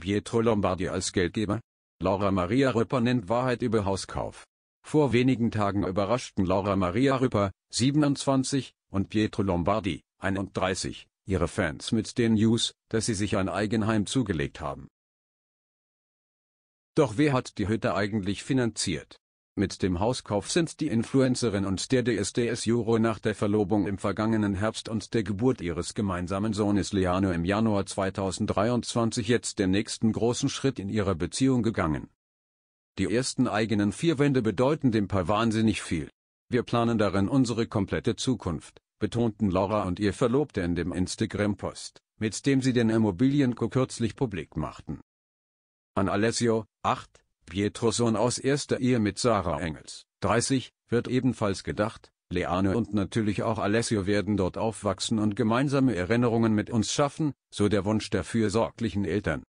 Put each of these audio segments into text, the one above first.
Pietro Lombardi als Geldgeber? Laura Maria Röpper nennt Wahrheit über Hauskauf. Vor wenigen Tagen überraschten Laura Maria Röpper, 27, und Pietro Lombardi, 31, ihre Fans mit den News, dass sie sich ein Eigenheim zugelegt haben. Doch wer hat die Hütte eigentlich finanziert? Mit dem Hauskauf sind die Influencerin und der DSDS Juro nach der Verlobung im vergangenen Herbst und der Geburt ihres gemeinsamen Sohnes Leano im Januar 2023 jetzt den nächsten großen Schritt in ihrer Beziehung gegangen. Die ersten eigenen vier Wände bedeuten dem Paar wahnsinnig viel. Wir planen darin unsere komplette Zukunft, betonten Laura und ihr Verlobter in dem Instagram-Post, mit dem sie den Immobilienco kürzlich publik machten. An Alessio, 8, Pietro Sohn aus erster Ehe mit Sarah Engels, 30, wird ebenfalls gedacht, Leane und natürlich auch Alessio werden dort aufwachsen und gemeinsame Erinnerungen mit uns schaffen, so der Wunsch der fürsorglichen Eltern.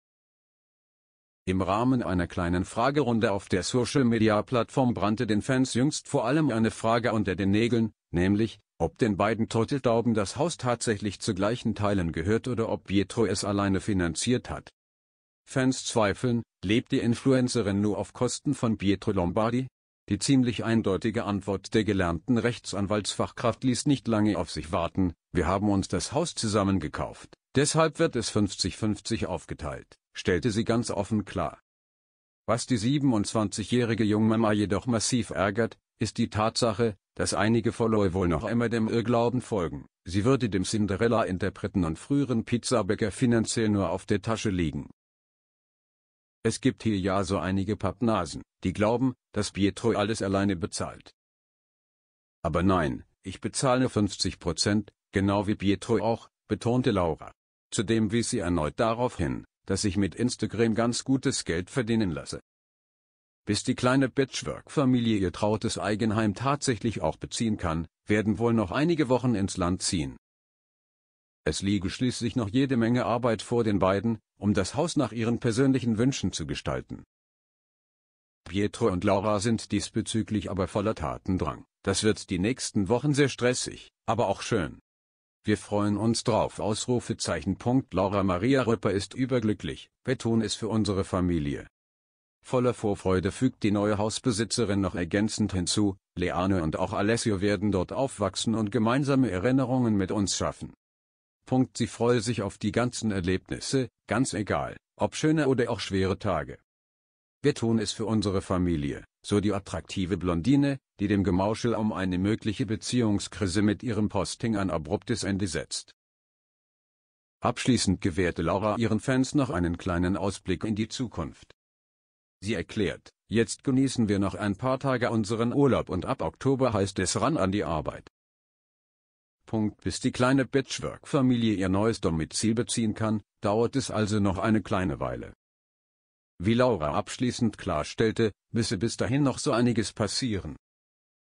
Im Rahmen einer kleinen Fragerunde auf der Social-Media-Plattform brannte den Fans jüngst vor allem eine Frage unter den Nägeln, nämlich, ob den beiden Turteltauben das Haus tatsächlich zu gleichen Teilen gehört oder ob Pietro es alleine finanziert hat. Fans zweifeln, lebt die Influencerin nur auf Kosten von Pietro Lombardi? Die ziemlich eindeutige Antwort der gelernten Rechtsanwaltsfachkraft ließ nicht lange auf sich warten, wir haben uns das Haus zusammen gekauft, deshalb wird es 50-50 aufgeteilt, stellte sie ganz offen klar. Was die 27-jährige Jungmama jedoch massiv ärgert, ist die Tatsache, dass einige Follower wohl noch immer dem Irrglauben folgen, sie würde dem Cinderella-Interpreten und früheren Pizzabäcker finanziell nur auf der Tasche liegen. Es gibt hier ja so einige Pappnasen, die glauben, dass Pietro alles alleine bezahlt. Aber nein, ich bezahle 50 Prozent, genau wie Pietro auch, betonte Laura. Zudem wies sie erneut darauf hin, dass ich mit Instagram ganz gutes Geld verdienen lasse. Bis die kleine Patchwork-Familie ihr trautes Eigenheim tatsächlich auch beziehen kann, werden wohl noch einige Wochen ins Land ziehen. Es liege schließlich noch jede Menge Arbeit vor den beiden, um das Haus nach ihren persönlichen Wünschen zu gestalten. Pietro und Laura sind diesbezüglich aber voller Tatendrang. Das wird die nächsten Wochen sehr stressig, aber auch schön. Wir freuen uns drauf. Ausrufezeichen. Punkt. Laura Maria Röpper ist überglücklich. Wir tun es für unsere Familie. Voller Vorfreude fügt die neue Hausbesitzerin noch ergänzend hinzu, Leane und auch Alessio werden dort aufwachsen und gemeinsame Erinnerungen mit uns schaffen. Punkt. Sie freue sich auf die ganzen Erlebnisse, Ganz egal, ob schöne oder auch schwere Tage. Wir tun es für unsere Familie, so die attraktive Blondine, die dem Gemauschel um eine mögliche Beziehungskrise mit ihrem Posting ein abruptes Ende setzt. Abschließend gewährte Laura ihren Fans noch einen kleinen Ausblick in die Zukunft. Sie erklärt, jetzt genießen wir noch ein paar Tage unseren Urlaub und ab Oktober heißt es ran an die Arbeit. Zeitpunkt bis die kleine Patchwork-Familie ihr neues Domizil beziehen kann, dauert es also noch eine kleine Weile. Wie Laura abschließend klarstellte, müsse bis dahin noch so einiges passieren